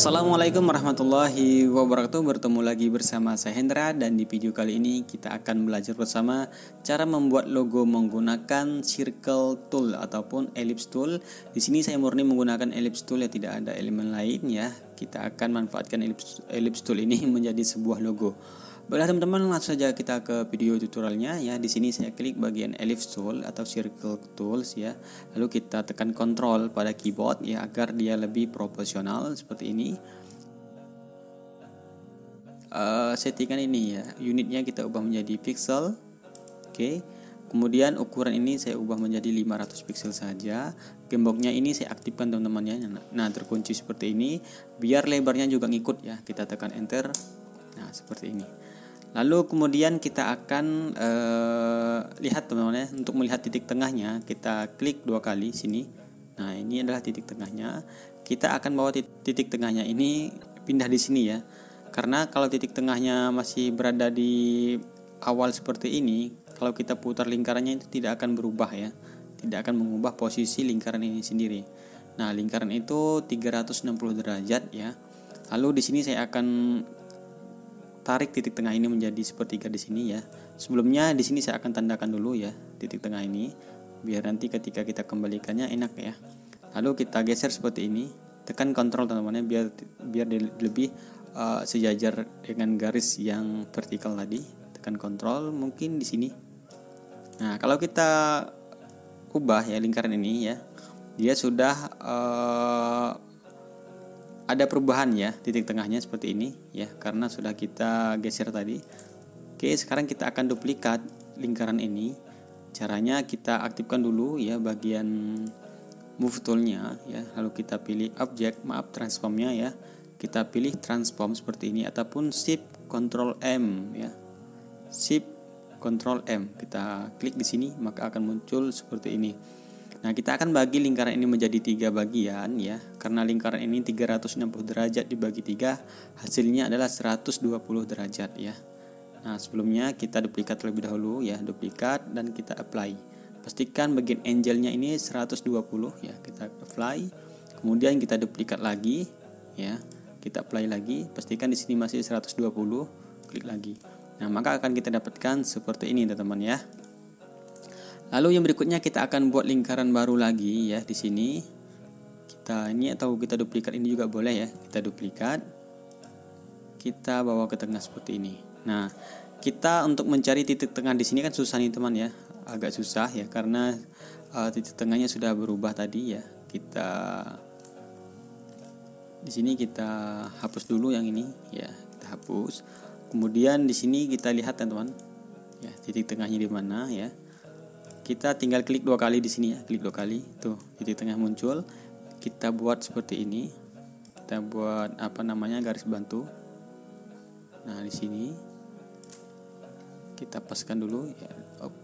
Assalamualaikum warahmatullahi wabarakatuh Bertemu lagi bersama saya Hendra Dan di video kali ini kita akan belajar bersama Cara membuat logo menggunakan circle tool Ataupun ellipse tool Di sini saya murni menggunakan ellipse tool Ya tidak ada elemen lain ya Kita akan manfaatkan ellipse, ellipse tool ini menjadi sebuah logo Baiklah teman-teman, langsung saja kita ke video tutorialnya ya. Di sini saya klik bagian ellipse tool atau circle tools ya. Lalu kita tekan control pada keyboard ya agar dia lebih proporsional seperti ini. Uh, settingan ini ya, unitnya kita ubah menjadi pixel. Oke. Okay. Kemudian ukuran ini saya ubah menjadi 500 pixel saja. Gemboknya ini saya aktifkan teman temannya nah, nah, terkunci seperti ini biar lebarnya juga ngikut ya. Kita tekan enter. Nah, seperti ini. Lalu kemudian kita akan uh, lihat teman-teman ya, untuk melihat titik tengahnya kita klik dua kali sini. Nah, ini adalah titik tengahnya. Kita akan bawa titik, titik tengahnya ini pindah di sini ya. Karena kalau titik tengahnya masih berada di awal seperti ini, kalau kita putar lingkarannya itu tidak akan berubah ya. Tidak akan mengubah posisi lingkaran ini sendiri. Nah, lingkaran itu 360 derajat ya. Lalu di sini saya akan tarik titik tengah ini menjadi sepertiga di sini ya. Sebelumnya di sini saya akan tandakan dulu ya titik tengah ini biar nanti ketika kita kembalikannya enak ya. Lalu kita geser seperti ini, tekan kontrol teman-teman ya biar biar lebih uh, sejajar dengan garis yang vertikal tadi. Tekan kontrol mungkin di sini. Nah, kalau kita ubah ya lingkaran ini ya, dia sudah uh, ada perubahan ya titik tengahnya seperti ini ya karena sudah kita geser tadi oke sekarang kita akan duplikat lingkaran ini caranya kita aktifkan dulu ya bagian move toolnya ya lalu kita pilih objek maaf transformnya ya kita pilih transform seperti ini ataupun shift control M ya shift control M kita klik di sini maka akan muncul seperti ini Nah, kita akan bagi lingkaran ini menjadi tiga bagian ya. Karena lingkaran ini 360 derajat dibagi tiga, hasilnya adalah 120 derajat ya. Nah, sebelumnya kita duplikat terlebih dahulu ya, duplikat dan kita apply. Pastikan bagian angelnya ini 120 ya, kita apply. Kemudian kita duplikat lagi ya. Kita apply lagi, pastikan di sini masih 120, klik lagi. Nah, maka akan kita dapatkan seperti ini teman-teman ya. Lalu yang berikutnya kita akan buat lingkaran baru lagi ya di sini. Kita ini atau kita duplikat ini juga boleh ya. Kita duplikat. Kita bawa ke tengah seperti ini. Nah, kita untuk mencari titik tengah di sini kan susah nih teman ya. Agak susah ya karena uh, titik tengahnya sudah berubah tadi ya. Kita di sini kita hapus dulu yang ini ya. Kita hapus. Kemudian di sini kita lihat teman-teman. Ya, ya, titik tengahnya di mana ya kita tinggal klik dua kali di sini ya klik dua kali tuh titik tengah muncul kita buat seperti ini kita buat apa namanya garis bantu nah di sini kita paskan dulu ya, op.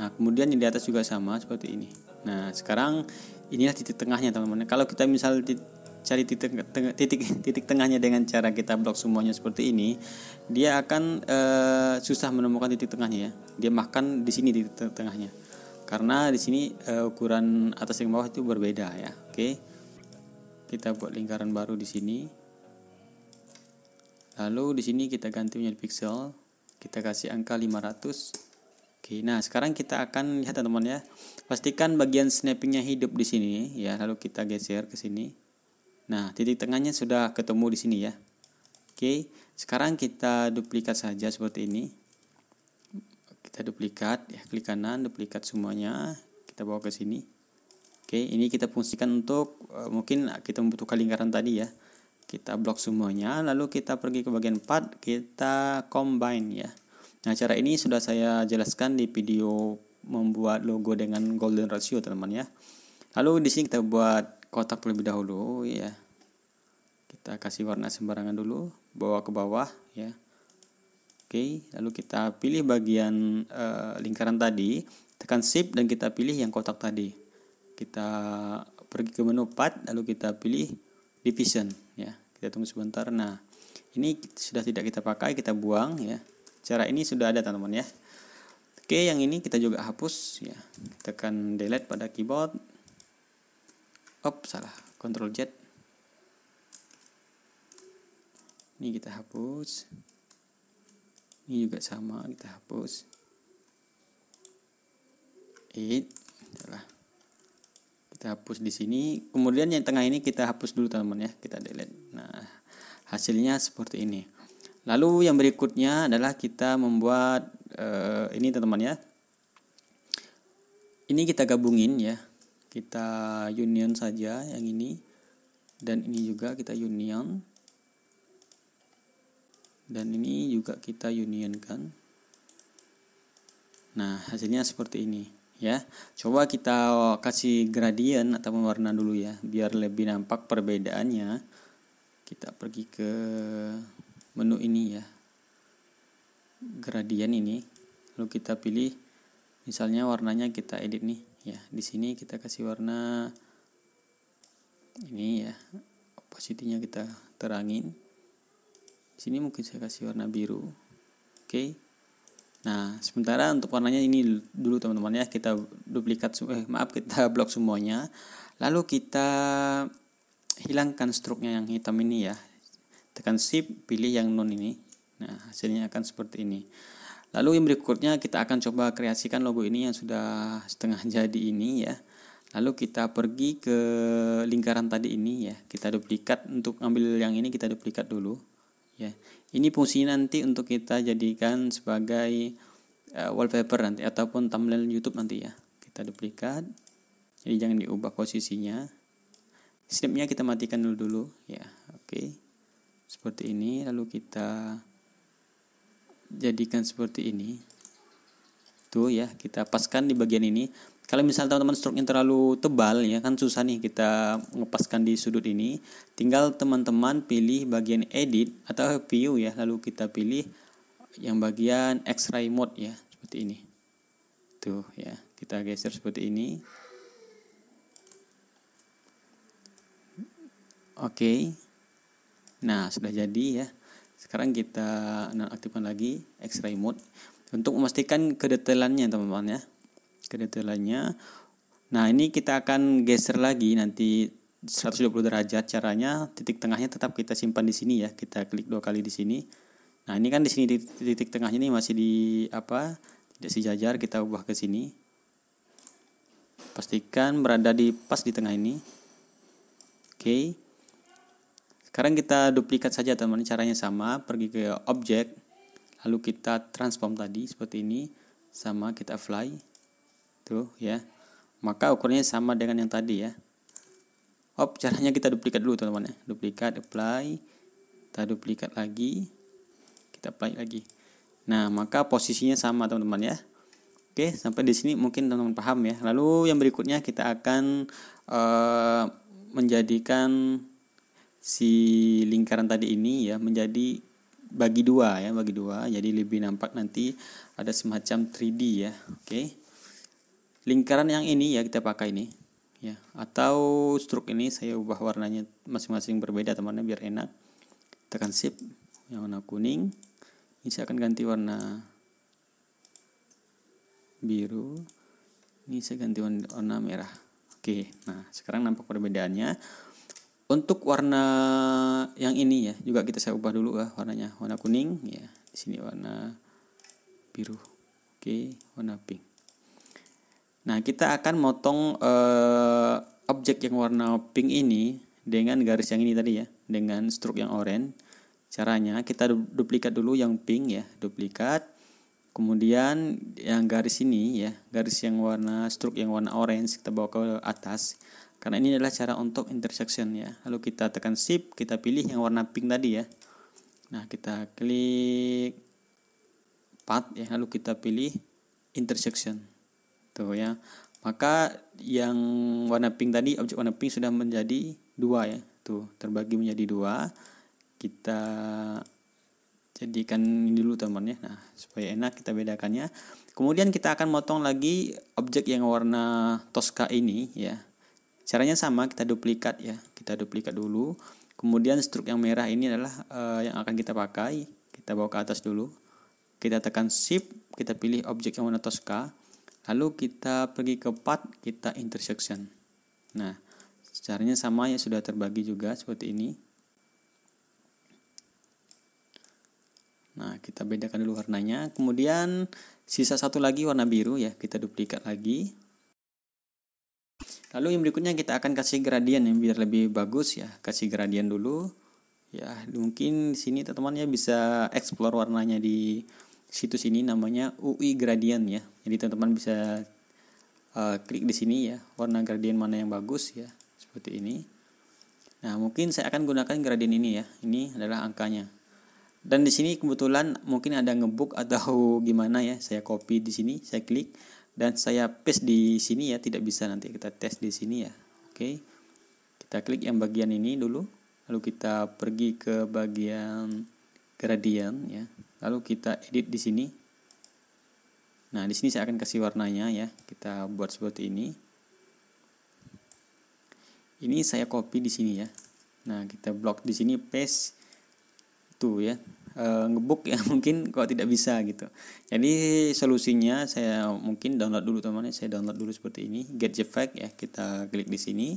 nah kemudian yang di atas juga sama seperti ini nah sekarang inilah titik tengahnya teman-teman kalau kita misal titik cari titik titik titik tengahnya dengan cara kita blok semuanya seperti ini dia akan e, susah menemukan titik tengahnya ya dia makan di sini titik tengahnya karena di sini e, ukuran atas yang bawah itu berbeda ya oke kita buat lingkaran baru di sini lalu di sini kita ganti menjadi pixel kita kasih angka 500 Oke, nah sekarang kita akan lihat teman-teman ya. Pastikan bagian snappingnya hidup di sini ya. Lalu kita geser ke sini. Nah, titik tengahnya sudah ketemu di sini ya. Oke, sekarang kita duplikat saja seperti ini. Kita duplikat, ya klik kanan, duplikat semuanya. Kita bawa ke sini. Oke, ini kita fungsikan untuk eh, mungkin kita membutuhkan lingkaran tadi ya. Kita blok semuanya, lalu kita pergi ke bagian part, kita combine ya. Nah, cara ini sudah saya jelaskan di video membuat logo dengan golden ratio, teman-teman ya. Lalu di sini kita buat kotak lebih dahulu ya kita kasih warna sembarangan dulu bawa ke bawah ya oke lalu kita pilih bagian e, lingkaran tadi tekan shift dan kita pilih yang kotak tadi kita pergi ke menu part lalu kita pilih division ya kita tunggu sebentar nah ini sudah tidak kita pakai kita buang ya cara ini sudah ada teman-teman ya oke yang ini kita juga hapus ya tekan delete pada keyboard op salah Control Z ini kita hapus ini juga sama kita hapus it salah kita hapus di sini kemudian yang tengah ini kita hapus dulu teman-teman ya kita delete nah hasilnya seperti ini lalu yang berikutnya adalah kita membuat uh, ini teman-teman ya ini kita gabungin ya kita union saja yang ini dan ini juga kita union dan ini juga kita unionkan nah hasilnya seperti ini ya coba kita kasih gradien atau warna dulu ya biar lebih nampak perbedaannya kita pergi ke menu ini ya gradien ini lalu kita pilih misalnya warnanya kita edit nih ya di sini kita kasih warna ini ya opacity-nya kita terangin di sini mungkin saya kasih warna biru oke okay. nah sementara untuk warnanya ini dulu teman-teman ya kita duplikat eh maaf kita blok semuanya lalu kita hilangkan struknya yang hitam ini ya tekan shift pilih yang non ini nah hasilnya akan seperti ini Lalu yang berikutnya kita akan coba kreasikan logo ini yang sudah setengah jadi ini ya. Lalu kita pergi ke lingkaran tadi ini ya. Kita duplikat untuk ambil yang ini kita duplikat dulu ya. Ini fungsi nanti untuk kita jadikan sebagai uh, wallpaper nanti ataupun thumbnail YouTube nanti ya. Kita duplikat. Jadi jangan diubah posisinya. Snipnya kita matikan dulu dulu ya. Oke. Okay. Seperti ini lalu kita jadikan seperti ini tuh ya kita paskan di bagian ini kalau misalnya teman-teman struknya terlalu tebal ya kan susah nih kita ngepaskan di sudut ini tinggal teman-teman pilih bagian edit atau view ya lalu kita pilih yang bagian x-ray mode ya seperti ini tuh ya kita geser seperti ini oke okay. nah sudah jadi ya sekarang kita aktifkan lagi X-ray mode untuk memastikan kedetailannya teman-teman ya. Kedetailannya. Nah, ini kita akan geser lagi nanti 120 derajat. Caranya titik tengahnya tetap kita simpan di sini ya. Kita klik dua kali di sini. Nah, ini kan di sini titik, titik tengahnya ini masih di apa? Tidak sejajar, kita ubah ke sini. Pastikan berada di pas di tengah ini. Oke. Okay. Sekarang kita duplikat saja teman, teman caranya sama, pergi ke objek, lalu kita transform tadi seperti ini, sama kita fly tuh ya. Maka ukurannya sama dengan yang tadi ya. Op, caranya kita duplikat dulu teman-teman ya. Duplikat, apply, kita duplikat lagi, kita apply lagi. Nah, maka posisinya sama teman-teman ya. Oke, sampai di sini mungkin teman-teman paham ya. Lalu yang berikutnya kita akan uh, menjadikan si lingkaran tadi ini ya menjadi bagi dua ya bagi dua jadi lebih nampak nanti ada semacam 3D ya oke okay. lingkaran yang ini ya kita pakai ini ya atau struk ini saya ubah warnanya masing-masing berbeda teman-teman biar enak tekan shift yang warna kuning ini saya akan ganti warna biru ini saya ganti warna merah oke nah sekarang nampak perbedaannya untuk warna yang ini ya juga kita saya ubah dulu ya warnanya warna kuning ya di sini warna biru oke warna pink nah kita akan motong uh, objek yang warna pink ini dengan garis yang ini tadi ya dengan struk yang orange. caranya kita duplikat dulu yang pink ya duplikat kemudian yang garis ini ya garis yang warna struk yang warna orange kita bawa ke atas karena ini adalah cara untuk intersection ya lalu kita tekan shift kita pilih yang warna pink tadi ya nah kita klik path ya lalu kita pilih intersection tuh ya maka yang warna pink tadi objek warna pink sudah menjadi dua ya tuh terbagi menjadi dua kita jadikan ini dulu teman ya nah supaya enak kita bedakannya kemudian kita akan motong lagi objek yang warna tosca ini ya Caranya sama, kita duplikat ya. Kita duplikat dulu. Kemudian struk yang merah ini adalah uh, yang akan kita pakai. Kita bawa ke atas dulu. Kita tekan shift, kita pilih objek yang warna toska, Lalu kita pergi ke part, kita intersection. Nah, caranya sama ya sudah terbagi juga seperti ini. Nah, kita bedakan dulu warnanya. Kemudian sisa satu lagi warna biru ya, kita duplikat lagi. Lalu yang berikutnya kita akan kasih gradien yang biar lebih bagus ya. Kasih gradien dulu. Ya, mungkin di sini teman-teman ya bisa explore warnanya di situs ini namanya UI gradient ya. Jadi teman-teman bisa uh, klik di sini ya, warna gradien mana yang bagus ya, seperti ini. Nah, mungkin saya akan gunakan gradien ini ya. Ini adalah angkanya. Dan di sini kebetulan mungkin ada ngebuk atau gimana ya, saya copy di sini, saya klik dan saya paste di sini ya tidak bisa nanti kita tes di sini ya oke kita klik yang bagian ini dulu lalu kita pergi ke bagian gradient ya lalu kita edit di sini nah di sini saya akan kasih warnanya ya kita buat seperti ini ini saya copy di sini ya nah kita blok di sini paste tuh ya e, ngebuk ya mungkin kok tidak bisa gitu jadi solusinya saya mungkin download dulu teman-teman ya, saya download dulu seperti ini get effect ya kita klik di sini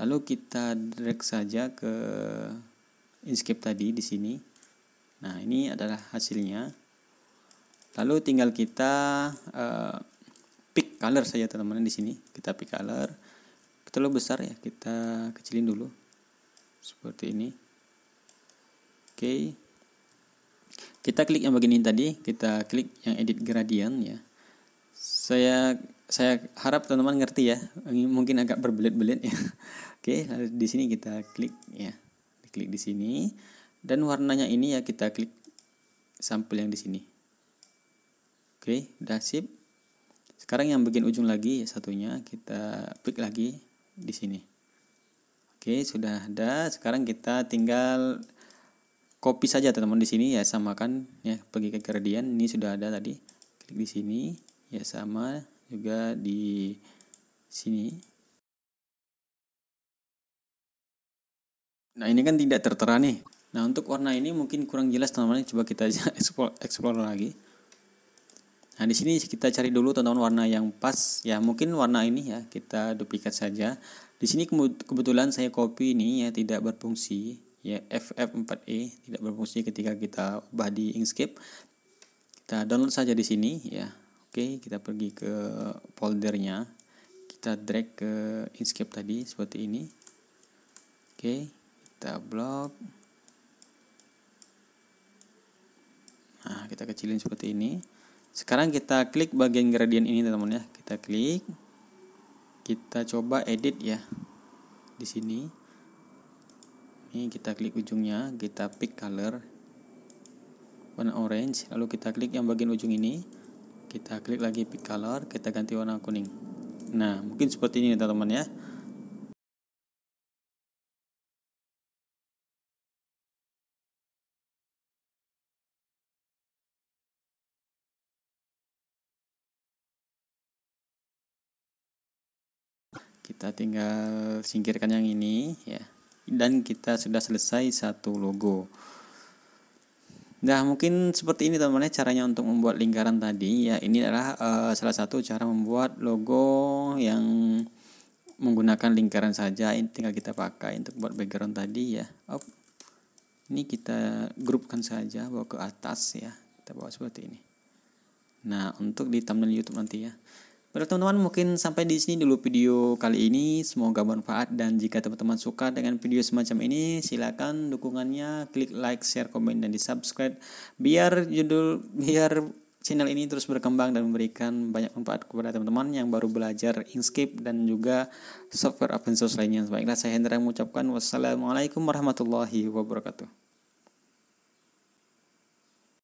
lalu kita drag saja ke inscape tadi di sini nah ini adalah hasilnya lalu tinggal kita e, pick color saja teman-teman di sini kita pick color terlalu besar ya kita kecilin dulu seperti ini oke okay kita klik yang begini tadi kita klik yang edit gradient ya saya saya harap teman-teman ngerti ya mungkin agak berbelit-belit ya oke lalu di sini kita klik ya klik di sini dan warnanya ini ya kita klik sampel yang di sini oke udah sip sekarang yang bagian ujung lagi ya, satunya kita klik lagi di sini oke sudah ada sekarang kita tinggal kopi saja teman-teman di sini ya samakan ya pergi ke gradient ini sudah ada tadi klik di sini ya sama juga di sini nah ini kan tidak tertera nih nah untuk warna ini mungkin kurang jelas teman-teman coba kita explore, explore lagi Nah, di sini kita cari dulu teman-teman warna yang pas. Ya, mungkin warna ini ya kita duplikat saja. Di sini kebetulan saya copy ini ya tidak berfungsi ya FF4E tidak berfungsi ketika kita ubah di Inkscape. Kita download saja di sini ya. Oke, kita pergi ke foldernya. Kita drag ke Inkscape tadi seperti ini. Oke, kita blok. Nah, kita kecilin seperti ini. Sekarang kita klik bagian gradient ini teman-teman ya. Kita klik. Kita coba edit ya. Di sini ini kita klik ujungnya kita pick color warna orange lalu kita klik yang bagian ujung ini kita klik lagi pick color kita ganti warna kuning nah mungkin seperti ini teman-teman ya kita tinggal singkirkan yang ini ya dan kita sudah selesai satu logo Nah mungkin seperti ini teman-teman ya, caranya untuk membuat lingkaran tadi ya ini adalah uh, salah satu cara membuat logo yang menggunakan lingkaran saja ini tinggal kita pakai untuk buat background tadi ya Op. ini kita grupkan saja bawa ke atas ya kita bawa seperti ini nah untuk di thumbnail YouTube nanti ya Baiklah teman-teman mungkin sampai di sini dulu video kali ini semoga bermanfaat dan jika teman-teman suka dengan video semacam ini silakan dukungannya klik like, share, komen dan di subscribe biar judul biar channel ini terus berkembang dan memberikan banyak manfaat kepada teman-teman yang baru belajar Inkscape dan juga software open source lainnya. Baiklah saya Hendra mengucapkan wassalamualaikum warahmatullahi wabarakatuh.